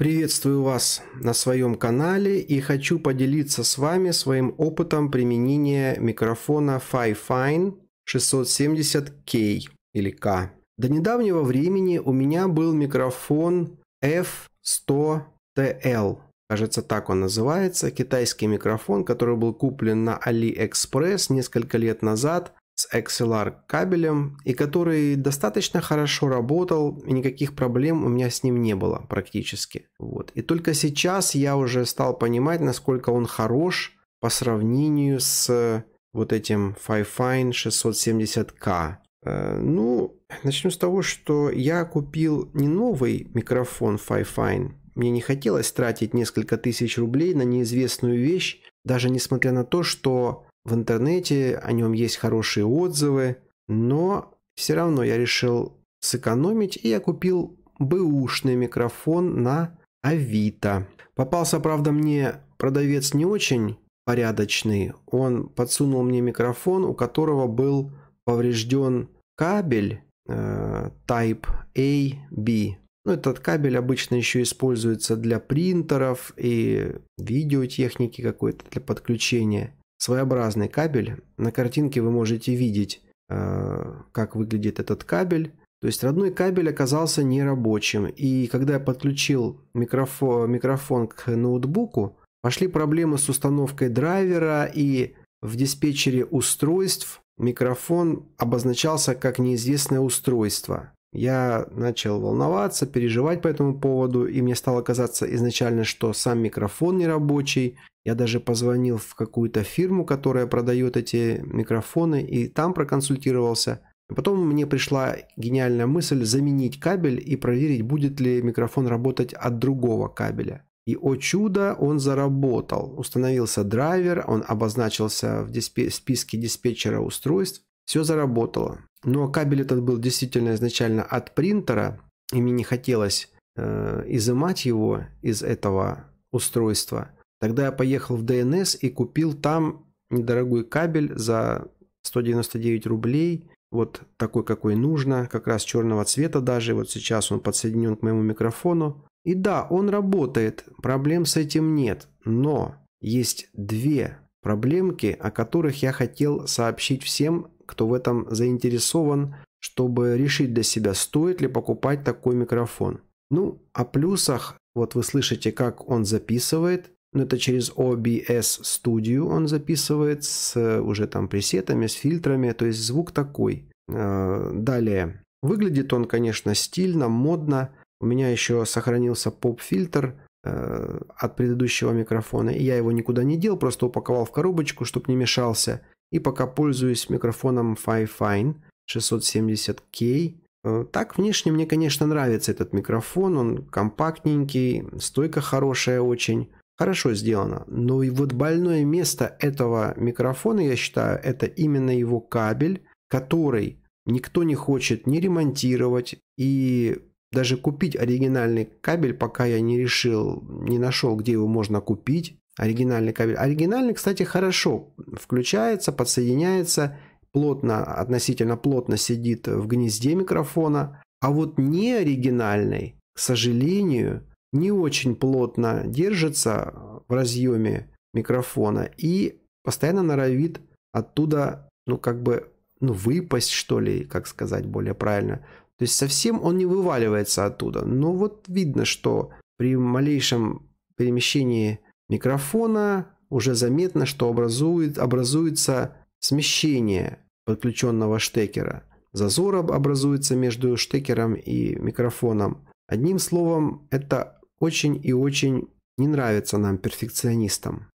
Приветствую вас на своем канале и хочу поделиться с вами своим опытом применения микрофона FiFine 670K или K. До недавнего времени у меня был микрофон F100TL. Кажется, так он называется. Китайский микрофон, который был куплен на AliExpress несколько лет назад – с XLR кабелем и который достаточно хорошо работал и никаких проблем у меня с ним не было практически. Вот. И только сейчас я уже стал понимать, насколько он хорош по сравнению с вот этим FiFine 670K. Э, ну, начнем с того, что я купил не новый микрофон FiFine. Мне не хотелось тратить несколько тысяч рублей на неизвестную вещь, даже несмотря на то, что в интернете, о нем есть хорошие отзывы, но все равно я решил сэкономить и я купил бэушный микрофон на Авито. Попался, правда, мне продавец не очень порядочный. Он подсунул мне микрофон, у которого был поврежден кабель э, Type A, B. Ну, этот кабель обычно еще используется для принтеров и видеотехники какой-то для подключения своеобразный кабель. На картинке вы можете видеть, э, как выглядит этот кабель. То есть родной кабель оказался нерабочим. И когда я подключил микрофон, микрофон к ноутбуку, пошли проблемы с установкой драйвера и в диспетчере устройств микрофон обозначался как неизвестное устройство. Я начал волноваться, переживать по этому поводу, и мне стало казаться изначально, что сам микрофон не рабочий. Я даже позвонил в какую-то фирму, которая продает эти микрофоны, и там проконсультировался. Потом мне пришла гениальная мысль заменить кабель и проверить, будет ли микрофон работать от другого кабеля. И о чудо, он заработал. Установился драйвер, он обозначился в диспе- списке диспетчера устройств. Все заработало. Но кабель этот был действительно изначально от принтера, и мне не хотелось э, изымать его из этого устройства. Тогда я поехал в ДНС и купил там недорогой кабель за 199 рублей. Вот такой, какой нужно, как раз черного цвета даже. Вот сейчас он подсоединен к моему микрофону. И да, он работает, проблем с этим нет. Но есть две проблемки, о которых я хотел сообщить всем кто в этом заинтересован, чтобы решить для себя, стоит ли покупать такой микрофон. Ну, о плюсах, вот вы слышите, как он записывает, но ну, это через OBS Studio он записывает с уже там пресетами, с фильтрами, то есть звук такой. А, далее, выглядит он, конечно, стильно, модно. У меня еще сохранился поп-фильтр э, от предыдущего микрофона, и я его никуда не дел, просто упаковал в коробочку, чтобы не мешался. И пока пользуюсь микрофоном Fifine 670K, э, так внешне мне, конечно, нравится этот микрофон, он компактненький, стойка хорошая очень, хорошо сделано. Но и вот больное место этого микрофона, я считаю, это именно его кабель, который никто не хочет не ремонтировать, и даже купить оригинальный кабель, пока я не решил, не нашел, где его можно купить оригинальный кабель. Оригинальный, кстати, хорошо включается, подсоединяется, плотно, относительно плотно сидит в гнезде микрофона. А вот неоригинальный, к сожалению, не очень плотно держится в разъеме микрофона и постоянно норовит оттуда, ну, как бы, ну, выпасть, что ли, как сказать более правильно. То есть совсем он не вываливается оттуда. Но вот видно, что при малейшем перемещении микрофона уже заметно, что образует, образуется смещение подключенного штекера. Зазор образуется между штекером и микрофоном. Одним словом, это очень и очень не нравится нам, перфекционистам.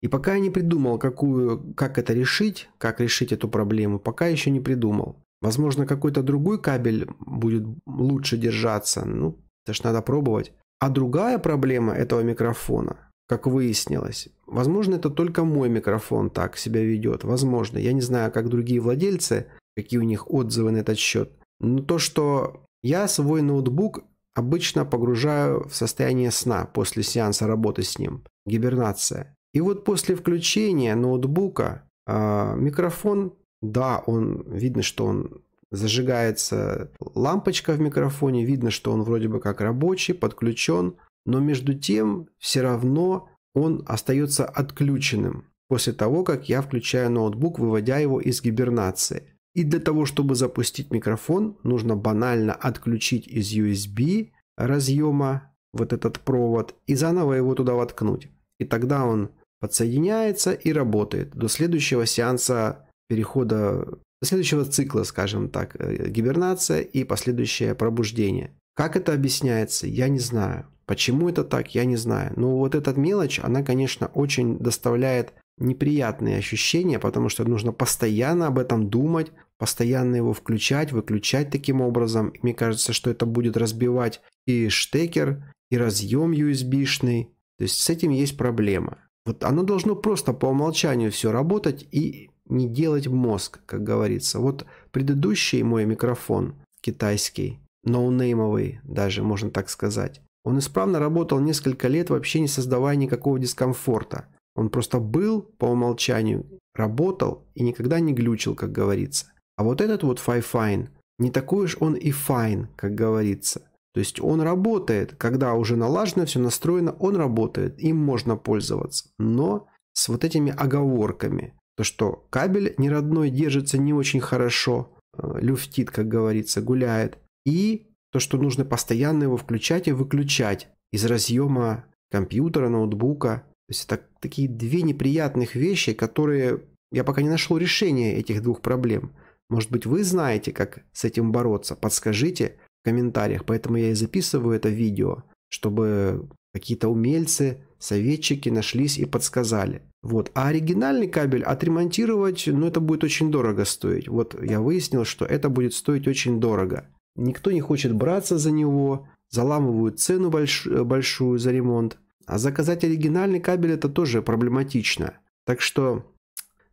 И пока я не придумал, какую, как это решить, как решить эту проблему, пока еще не придумал. Возможно, какой-то другой кабель будет лучше держаться. Ну, это ж надо пробовать. А другая проблема этого микрофона как выяснилось. Возможно, это только мой микрофон так себя ведет. Возможно. Я не знаю, как другие владельцы, какие у них отзывы на этот счет. Но то, что я свой ноутбук обычно погружаю в состояние сна после сеанса работы с ним. Гибернация. И вот после включения ноутбука э, микрофон, да, он видно, что он зажигается лампочка в микрофоне, видно, что он вроде бы как рабочий, подключен, но между тем все равно он остается отключенным после того, как я включаю ноутбук, выводя его из гибернации. И для того, чтобы запустить микрофон, нужно банально отключить из USB разъема вот этот провод и заново его туда воткнуть. И тогда он подсоединяется и работает до следующего сеанса перехода, до следующего цикла, скажем так, э, гибернация и последующее пробуждение. Как это объясняется, я не знаю. Почему это так, я не знаю. Но вот эта мелочь, она, конечно, очень доставляет неприятные ощущения, потому что нужно постоянно об этом думать, постоянно его включать, выключать таким образом. И мне кажется, что это будет разбивать и штекер, и разъем USB-шный. То есть с этим есть проблема. Вот оно должно просто по умолчанию все работать и не делать мозг, как говорится. Вот предыдущий мой микрофон китайский, ноунеймовый даже, можно так сказать, он исправно работал несколько лет, вообще не создавая никакого дискомфорта. Он просто был по умолчанию, работал и никогда не глючил, как говорится. А вот этот вот Файфайн, не такой уж он и файн, как говорится. То есть он работает, когда уже налажено, все настроено, он работает, им можно пользоваться. Но с вот этими оговорками, то что кабель не родной держится не очень хорошо, э, люфтит, как говорится, гуляет. И то, что нужно постоянно его включать и выключать из разъема компьютера, ноутбука. То есть это такие две неприятных вещи, которые я пока не нашел решения этих двух проблем. Может быть, вы знаете, как с этим бороться? Подскажите в комментариях. Поэтому я и записываю это видео, чтобы какие-то умельцы, советчики нашлись и подсказали. Вот. А оригинальный кабель отремонтировать, ну, это будет очень дорого стоить. Вот я выяснил, что это будет стоить очень дорого. Никто не хочет браться за него, заламывают цену больш большую за ремонт. А заказать оригинальный кабель это тоже проблематично. Так что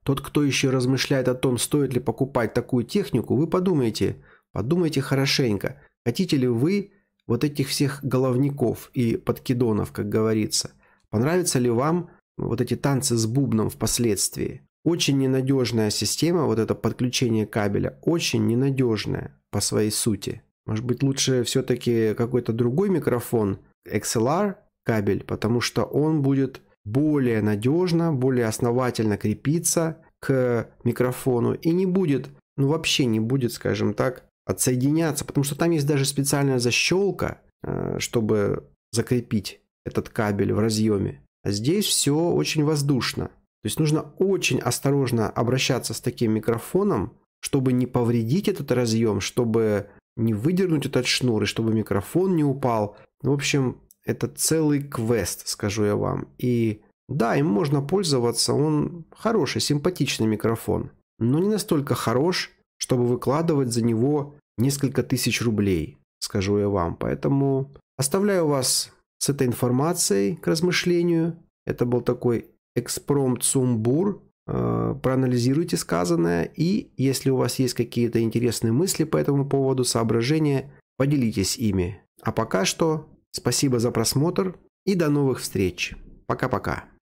тот, кто еще размышляет о том, стоит ли покупать такую технику, вы подумайте, подумайте хорошенько, хотите ли вы вот этих всех головников и подкидонов, как говорится. Понравятся ли вам вот эти танцы с бубном впоследствии? Очень ненадежная система, вот это подключение кабеля, очень ненадежная по своей сути. Может быть, лучше все-таки какой-то другой микрофон, XLR кабель, потому что он будет более надежно, более основательно крепиться к микрофону и не будет, ну вообще не будет, скажем так, отсоединяться, потому что там есть даже специальная защелка, э, чтобы закрепить этот кабель в разъеме. А здесь все очень воздушно. То есть нужно очень осторожно обращаться с таким микрофоном, чтобы не повредить этот разъем, чтобы не выдернуть этот шнур и чтобы микрофон не упал. В общем, это целый квест, скажу я вам. И да, им можно пользоваться, он хороший, симпатичный микрофон, но не настолько хорош, чтобы выкладывать за него несколько тысяч рублей, скажу я вам. Поэтому оставляю вас с этой информацией к размышлению. Это был такой экспромт сумбур. Э, проанализируйте сказанное и, если у вас есть какие-то интересные мысли по этому поводу, соображения, поделитесь ими. А пока что спасибо за просмотр и до новых встреч. Пока-пока.